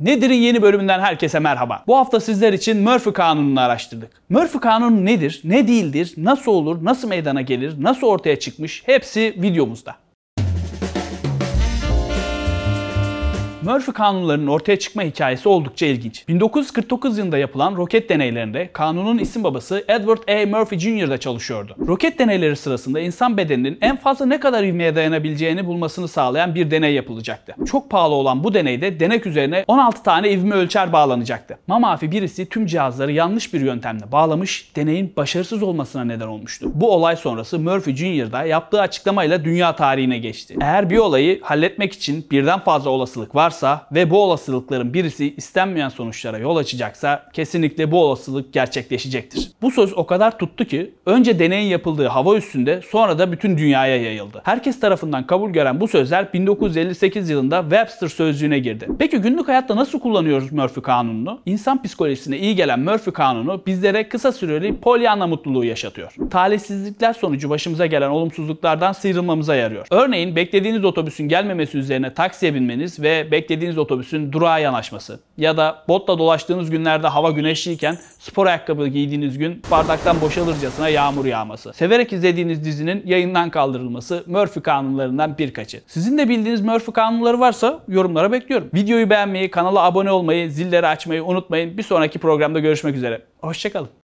Nedir'in yeni bölümünden herkese merhaba. Bu hafta sizler için Murphy kanununu araştırdık. Murphy kanunu nedir, ne değildir, nasıl olur, nasıl meydana gelir, nasıl ortaya çıkmış hepsi videomuzda. Murphy kanunlarının ortaya çıkma hikayesi oldukça ilginç. 1949 yılında yapılan roket deneylerinde kanunun isim babası Edward A. Murphy Jr. Jr.'da çalışıyordu. Roket deneyleri sırasında insan bedeninin en fazla ne kadar ivmeye dayanabileceğini bulmasını sağlayan bir deney yapılacaktı. Çok pahalı olan bu deneyde denek üzerine 16 tane ivme ölçer bağlanacaktı. Mamafi birisi tüm cihazları yanlış bir yöntemle bağlamış, deneyin başarısız olmasına neden olmuştu. Bu olay sonrası Murphy Jr. da yaptığı açıklamayla dünya tarihine geçti. Eğer bir olayı halletmek için birden fazla olasılık varsa varsa ve bu olasılıkların birisi istenmeyen sonuçlara yol açacaksa kesinlikle bu olasılık gerçekleşecektir. Bu söz o kadar tuttu ki önce deneyin yapıldığı hava üstünde sonra da bütün dünyaya yayıldı. Herkes tarafından kabul gören bu sözler 1958 yılında Webster sözlüğüne girdi. Peki günlük hayatta nasıl kullanıyoruz Murphy kanununu? İnsan psikolojisine iyi gelen Murphy kanunu bizlere kısa süreli polyanla mutluluğu yaşatıyor. Talihsizlikler sonucu başımıza gelen olumsuzluklardan sıyrılmamıza yarıyor. Örneğin beklediğiniz otobüsün gelmemesi üzerine taksiye binmeniz ve beklediğiniz otobüsün durağa yanaşması ya da botla dolaştığınız günlerde hava güneşliyken spor ayakkabı giydiğiniz gün bardaktan boşalırcasına yağmur yağması. Severek izlediğiniz dizinin yayından kaldırılması Murphy kanunlarından birkaçı. Sizin de bildiğiniz Murphy kanunları varsa yorumlara bekliyorum. Videoyu beğenmeyi, kanala abone olmayı, zilleri açmayı unutmayın. Bir sonraki programda görüşmek üzere. Hoşçakalın.